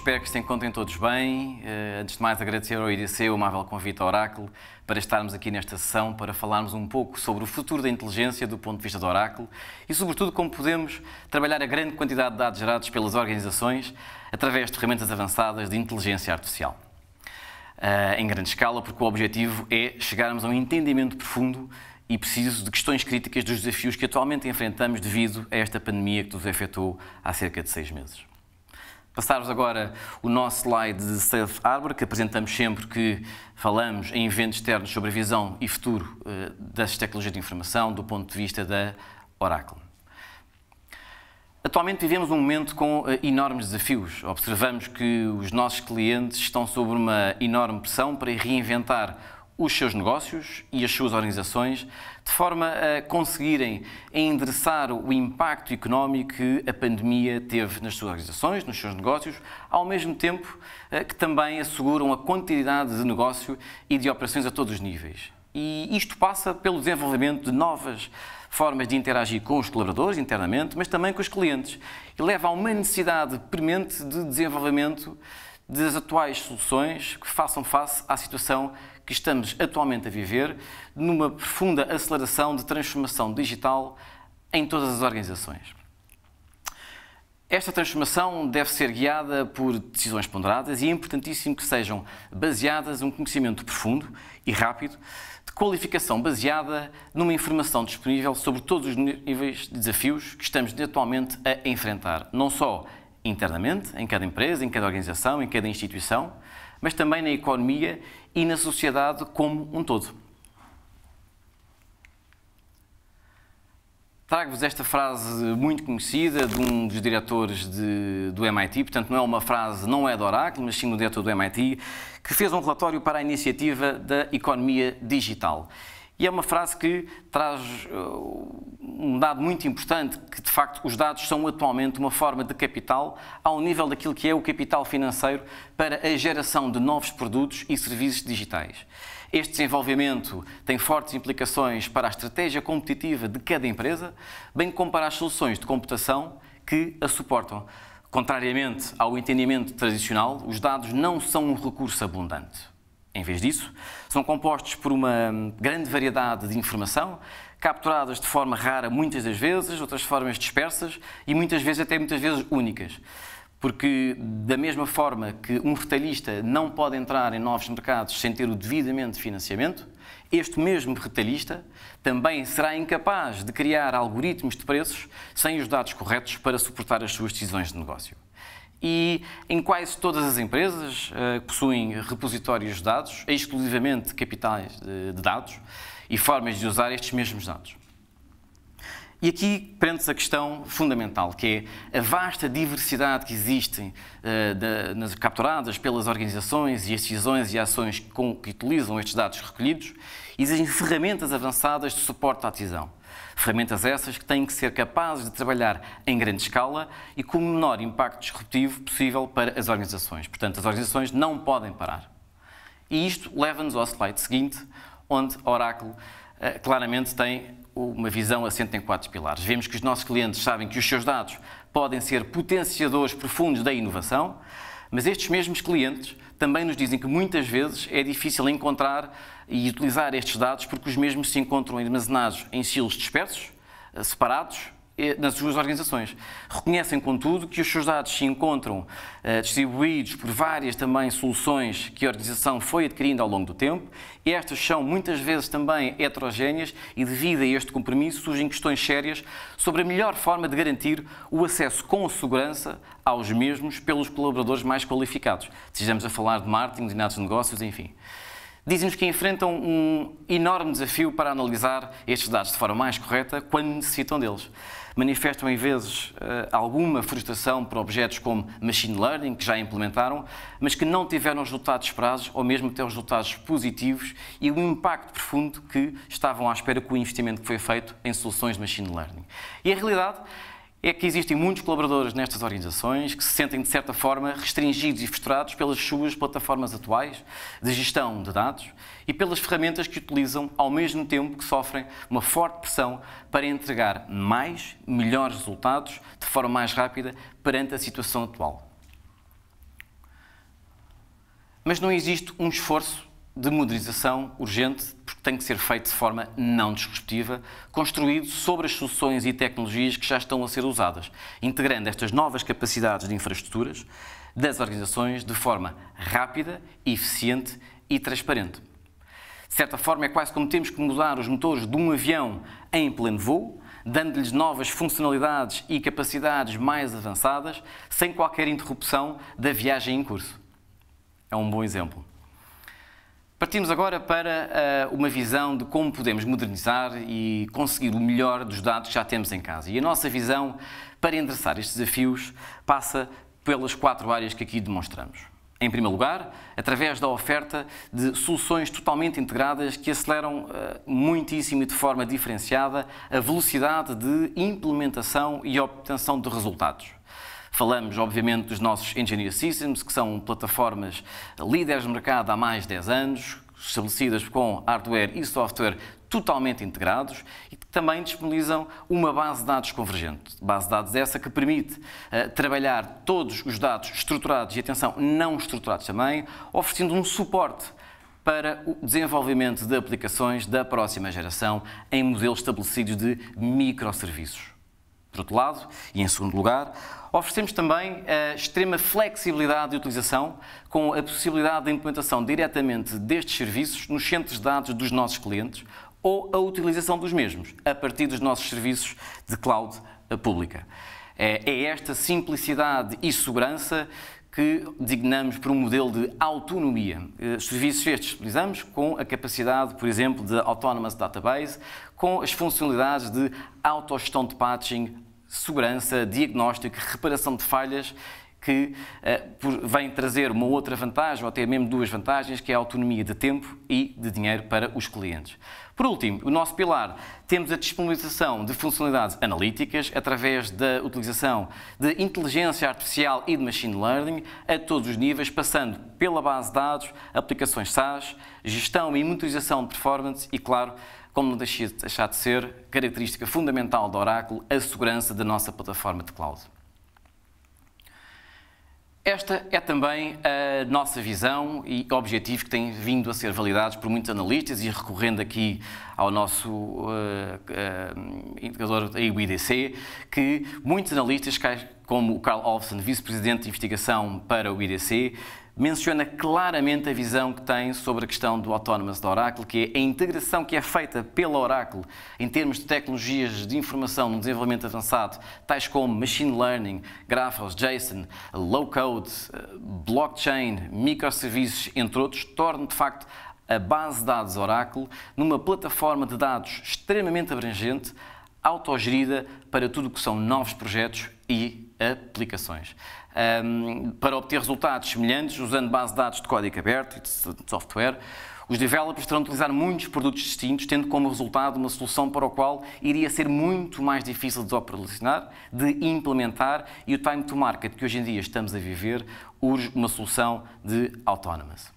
espero que se encontrem todos bem. Eh, antes de mais, agradecer ao IDC o amável convite ao Oráculo para estarmos aqui nesta sessão para falarmos um pouco sobre o futuro da inteligência do ponto de vista do Oráculo e, sobretudo, como podemos trabalhar a grande quantidade de dados gerados pelas organizações através de ferramentas avançadas de inteligência artificial. Eh, em grande escala, porque o objetivo é chegarmos a um entendimento profundo e preciso de questões críticas dos desafios que atualmente enfrentamos devido a esta pandemia que nos afetou há cerca de seis meses. Passar-vos agora o nosso slide de Safe Harbor, que apresentamos sempre que falamos em eventos externos sobre a visão e futuro eh, das tecnologias de informação do ponto de vista da Oracle. Atualmente vivemos um momento com eh, enormes desafios. Observamos que os nossos clientes estão sob uma enorme pressão para reinventar os seus negócios e as suas organizações, de forma a conseguirem endereçar o impacto económico que a pandemia teve nas suas organizações, nos seus negócios, ao mesmo tempo eh, que também asseguram a continuidade de negócio e de operações a todos os níveis. E isto passa pelo desenvolvimento de novas formas de interagir com os colaboradores internamente, mas também com os clientes, e leva a uma necessidade premente de desenvolvimento das atuais soluções que façam face à situação que estamos atualmente a viver, numa profunda aceleração de transformação digital em todas as organizações. Esta transformação deve ser guiada por decisões ponderadas e é importantíssimo que sejam baseadas num conhecimento profundo e rápido, de qualificação baseada numa informação disponível sobre todos os níveis de desafios que estamos atualmente a enfrentar, não só internamente, em cada empresa, em cada organização, em cada instituição, mas também na economia e na sociedade como um todo. Trago-vos esta frase muito conhecida de um dos diretores de, do MIT, portanto não é uma frase, não é do Oracle, mas sim do diretor do MIT, que fez um relatório para a iniciativa da economia digital. E é uma frase que traz eh, um dado muito importante, que de facto os dados são atualmente uma forma de capital ao nível daquilo que é o capital financeiro para a geração de novos produtos e serviços digitais. Este desenvolvimento tem fortes implicações para a estratégia competitiva de cada empresa, bem como para as soluções de computação que a suportam. Contrariamente ao entendimento tradicional, os dados não são um recurso abundante. Em vez disso, são compostos por uma grande variedade de informação, capturadas de forma rara muitas das vezes, outras formas dispersas e muitas vezes até muitas vezes únicas. Porque, da mesma forma que um retalhista não pode entrar em novos mercados sem ter o devidamente financiamento, este mesmo retalhista também será incapaz de criar algoritmos de preços sem os dados corretos para suportar as suas decisões de negócio e em quase todas as empresas uh, possuem repositórios de dados, exclusivamente capitais de, de dados e formas de usar estes mesmos dados. E aqui prende-se a questão fundamental, que é a vasta diversidade que existe uh, nas, capturadas pelas organizações e as decisões e ações com que utilizam estes dados recolhidos, as ferramentas avançadas de suporte à decisão. Ferramentas essas que têm que ser capazes de trabalhar em grande escala e com o menor impacto disruptivo possível para as organizações. Portanto, as organizações não podem parar. E isto leva-nos ao slide seguinte, onde a Oracle eh, claramente tem uma visão assente em quatro pilares. Vemos que os nossos clientes sabem que os seus dados podem ser potenciadores profundos da inovação, mas estes mesmos clientes também nos dizem que muitas vezes é difícil encontrar e utilizar estes dados porque os mesmos se encontram armazenados em silos dispersos, eh, separados, nas suas organizações. Reconhecem, contudo, que os seus dados se encontram uh, distribuídos por várias também soluções que a organização foi adquirindo ao longo do tempo. Estas são muitas vezes também heterogêneas e, devido a este compromisso, surgem questões sérias sobre a melhor forma de garantir o acesso com segurança aos mesmos pelos colaboradores mais qualificados. Sejamos a falar de marketing, de de negócios, enfim dizem-nos que enfrentam um enorme desafio para analisar estes dados de forma mais correta quando necessitam deles. Manifestam, em vezes, eh, alguma frustração por objetos como machine learning, que já implementaram, mas que não tiveram os resultados esperados ou mesmo até os resultados positivos e o impacto profundo que estavam à espera com o investimento que foi feito em soluções de machine learning. E a realidade é que existem muitos colaboradores nestas organizações que se sentem, de certa forma, restringidos e frustrados pelas suas plataformas atuais de gestão de dados e pelas ferramentas que utilizam, ao mesmo tempo que sofrem uma forte pressão para entregar mais, melhores resultados de forma mais rápida perante a situação atual. Mas não existe um esforço de modernização urgente, porque tem que ser feito de forma não disruptiva, construído sobre as soluções e tecnologias que já estão a ser usadas, integrando estas novas capacidades de infraestruturas das organizações de forma rápida, eficiente e transparente. De certa forma, é quase como temos que mudar os motores de um avião em pleno voo, dando-lhes novas funcionalidades e capacidades mais avançadas, sem qualquer interrupção da viagem em curso. É um bom exemplo. Partimos agora para uh, uma visão de como podemos modernizar e conseguir o melhor dos dados que já temos em casa. E a nossa visão para endereçar estes desafios passa pelas quatro áreas que aqui demonstramos. Em primeiro lugar, através da oferta de soluções totalmente integradas que aceleram uh, muitíssimo e de forma diferenciada a velocidade de implementação e obtenção de resultados. Falamos, obviamente, dos nossos Engineer Systems, que são plataformas líderes de mercado há mais de 10 anos, estabelecidas com hardware e software totalmente integrados e que também disponibilizam uma base de dados convergente. Base de dados essa que permite uh, trabalhar todos os dados estruturados e, atenção, não estruturados também, oferecendo um suporte para o desenvolvimento de aplicações da próxima geração em modelos estabelecidos de microserviços por outro lado, e em segundo lugar, oferecemos também a eh, extrema flexibilidade de utilização com a possibilidade de implementação diretamente destes serviços nos centros de dados dos nossos clientes ou a utilização dos mesmos a partir dos nossos serviços de cloud eh, pública. Eh, é esta simplicidade e segurança que designamos por um modelo de autonomia. Eh, serviços estes utilizamos com a capacidade, por exemplo, de Autonomous Database, com as funcionalidades de autogestão de patching, segurança, diagnóstico, reparação de falhas que uh, vem trazer uma outra vantagem, ou até mesmo duas vantagens, que é a autonomia de tempo e de dinheiro para os clientes. Por último, o nosso pilar, temos a disponibilização de funcionalidades analíticas através da utilização de inteligência artificial e de machine learning a todos os níveis, passando pela base de dados, aplicações SaaS, gestão e monitorização de performance e, claro, como não deixar de ser, característica fundamental da Oracle, a segurança da nossa plataforma de cloud. Esta é também a nossa visão e objetivos que tem vindo a ser validados por muitos analistas e recorrendo aqui ao nosso uh, uh, indicador da IBDC, que muitos analistas como o Carl Olson, vice-presidente de investigação para o IDC, menciona claramente a visão que tem sobre a questão do Autonomous da Oracle, que é a integração que é feita pela Oracle em termos de tecnologias de informação no desenvolvimento avançado, tais como Machine Learning, Graphos, JSON, Low Code, eh, Blockchain, microserviços, entre outros, torna de facto a base de dados Oracle numa plataforma de dados extremamente abrangente, autogerida para tudo o que são novos projetos e aplicações. Um, para obter resultados semelhantes, usando base de dados de código aberto e de software, os developers terão de utilizar muitos produtos distintos, tendo como resultado uma solução para a qual iria ser muito mais difícil de operacionar, de implementar e o time to market que hoje em dia estamos a viver urge uma solução de autonomous.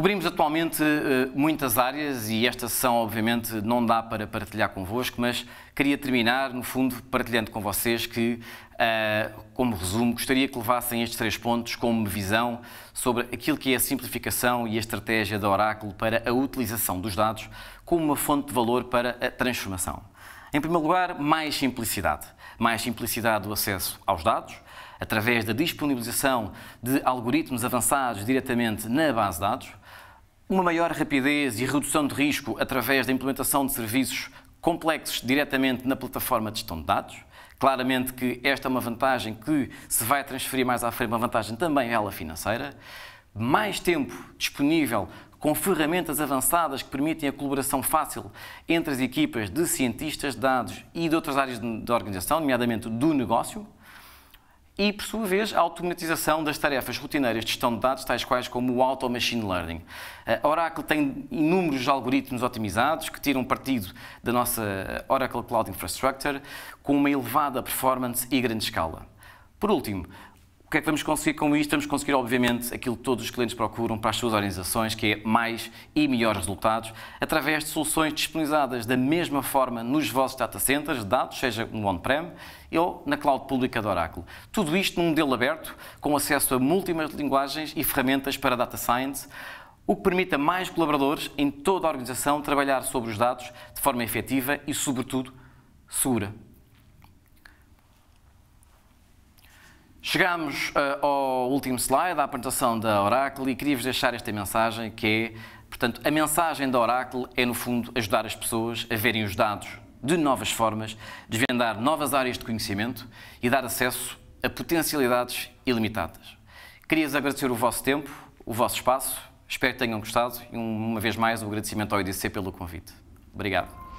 Cobrimos atualmente eh, muitas áreas e esta sessão, obviamente, não dá para partilhar convosco, mas queria terminar, no fundo, partilhando com vocês que, eh, como resumo, gostaria que levassem estes três pontos como visão sobre aquilo que é a simplificação e a estratégia da Oráculo para a utilização dos dados como uma fonte de valor para a transformação. Em primeiro lugar, mais simplicidade. Mais simplicidade do acesso aos dados, através da disponibilização de algoritmos avançados diretamente na base de dados uma maior rapidez e redução de risco através da implementação de serviços complexos diretamente na plataforma de gestão de dados. Claramente que esta é uma vantagem que se vai transferir mais à frente, uma vantagem também ela financeira. Mais tempo disponível com ferramentas avançadas que permitem a colaboração fácil entre as equipas de cientistas de dados e de outras áreas da organização, nomeadamente do negócio e, por sua vez, a automatização das tarefas rotineiras de gestão de dados, tais quais como o Auto Machine Learning. A eh, Oracle tem inúmeros algoritmos otimizados que tiram partido da nossa Oracle Cloud Infrastructure com uma elevada performance e grande escala. Por último, o que é que vamos conseguir com isto? Vamos conseguir, obviamente, aquilo que todos os clientes procuram para as suas organizações, que é mais e melhores resultados, através de soluções disponibilizadas da mesma forma nos vossos data centers, dados, seja no on-prem ou na cloud pública do Oracle. Tudo isto num modelo aberto, com acesso a múltiplas linguagens e ferramentas para data science, o que permite a mais colaboradores em toda a organização trabalhar sobre os dados de forma efetiva e, sobretudo, segura. Chegamos uh, ao último slide, à apresentação da Oracle, e queria-vos deixar esta mensagem que é, portanto, a mensagem da Oracle é, no fundo, ajudar as pessoas a verem os dados de novas formas, desvendar novas áreas de conhecimento e dar acesso a potencialidades ilimitadas. Queria-vos agradecer o vosso tempo, o vosso espaço, espero que tenham gostado e, uma vez mais, o agradecimento ao IDC pelo convite. Obrigado.